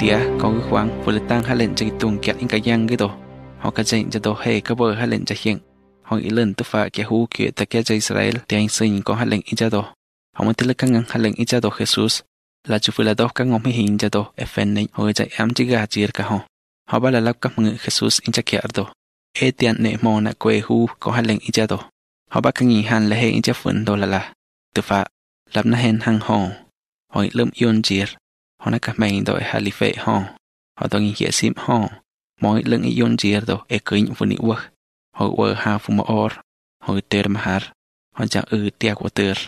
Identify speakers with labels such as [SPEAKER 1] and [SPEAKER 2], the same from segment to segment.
[SPEAKER 1] tia có cái khoáng vừa là tăng hai lệnh chạy tuồng kẹt in cái giang cái đồ họ cái chạy cho đồ hay cái bờ hai lệnh chạy hiện họ ý lần tức phải kẻ hú kia tại cái Israel thì anh xin có hai lệnh in cho đồ họ mới tức là căng ngang hai lệnh cho đồ Jesus là chú phải là đó các ngón mới hình cho đồ FN này họ chạy em chỉ gà chỉ cả họ họ bảo là lắp các người Jesus in cho kẹt đồ e tiền nệ mò nạ quê hú có hai lệnh in cho đồ họ bắt cái nhìn hàn là hay in cho phun đồ là là tức phải làm na hen hàng họ họ ý lâm ion chỉ ฮอนักเมงโดยฮัลลิเฟฮอนฮอต้องเหียซิมฮอนมอยลึงอิยนจียโดเอกิญฟุนิวะฮอเวฮาฟุมออร์ฮอเตอร์มหาร์ฮอจะอือเตียกวเตอร์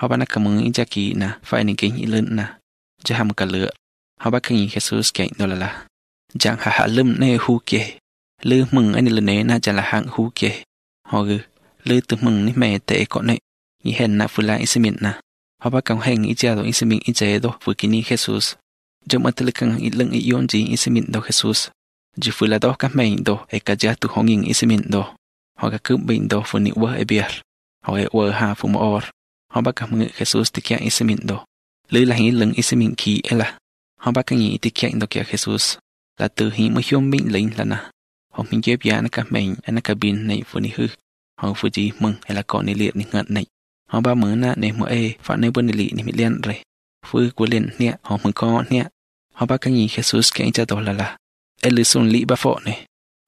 [SPEAKER 1] ฮอบานักมึงอิจากีนะไฟนิกิญอิลึนนะจะทำกันเลือฮอบักงี้เฮซูสเก่งโดละละจังฮาฮาลืมในฮูเกลืมมึงอันนี้ลเนยน่าจะละหังฮูเกฮอกือ ลืมตัวมึงนี่แม่แต่กนเนี่ยเห็นนะฟุลาอิสมินนะ Haba kan hen itiado isimin itiedo fukini Jesus. Yomatelekan ilan iyon ji isimin do Jesus. Jifula do kasmein do ekaya tu hongin isimin do. Hoga kubin do funi wa ebiar. Hoga wa ha fumo or. Haba kasmung Jesus tikia isimin do. Lilahin ilan isimin ki ela. Haba kan yi tikia indo kia Jesus. La tu hi mo hyun bin lin lana. Hong min jeb ya na kasmein anakabin nay funi hư. Hong fuji mung ela koni liệt ni ngat nay. ฮอบ้ามือน่ะในมือเอฝันในบนดิลีนี่มิเลียนเลยฟื้นกูเล่นเนี่ยหอมมือก้อนเนี่ยฮอบ้ากังยีเยซูสเก่งจะตัวละละเอลือสุนลีบ้าฟอเนี่ย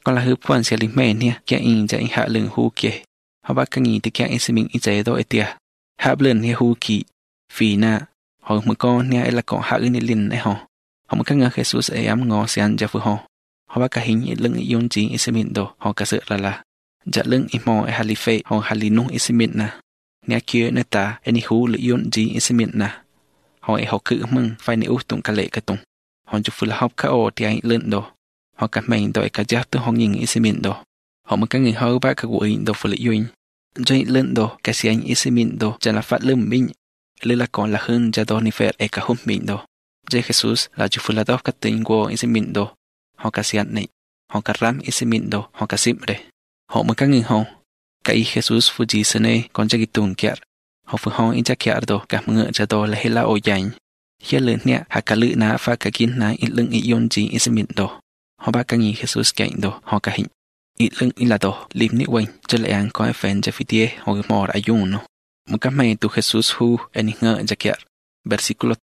[SPEAKER 1] ก็ละฮึบวันเสียลิแม่เนี่ยแกอิงจะอิงหาเรื่องฮูเกฮอบ้ากังยีที่แกอิงสมิงอิงใจโตเอเตียฮับเลื่อนเนี่ยฮูกีฟีน่ะหอมมือก้อนเนี่ยเอละก็หาอื่นลินไอหอหอมกังเงาเยซูสเอมงอเสียนจะฟื้นหอฮอบ้ากังยีเรื่องยงจีอิงสมิงโตหอกระเสือละละจะเรื่องอิมอไอฮาลิเฟหอฮาลินุอิงสมิงนะ nè kia nè ta anh hú eni hu lu yun ji isimin na họ ấy họ cứ mừng phải nè út tung lệ ka tung họ chụp phu la hop ka o ti ai lên đó họ cả mình đòi cả giáp tu họ nhìn isimin đồ họ mà cả người hơ ba cả quỷ đồ phu lu cho anh lên đồ cả sĩ anh isimin đồ chẳng là phát lâm mình lê là con là hơn ja đó ni fer e ka hum mình đồ jay jesus la chu phu la đó ka tin go isimin đồ họ cả sĩ anh này họ cả ram isimin đồ họ cả sim re họ mới cả người hông kai Jesus chỉ fu jisene konja gitun kyar ho fu ho inja kyar do ka mga cha là hết là o yan hia le nè ha cả lữ na fa cả kin na i lung i yon ji ismin do họ ba cái ngi Jesus họ cả kain do ho ka hin i lung i la do lim ni wen cha le an ko fen ja fitie ho mor ayuno muka mai tu Jesus hu anh nga ja kyar versículo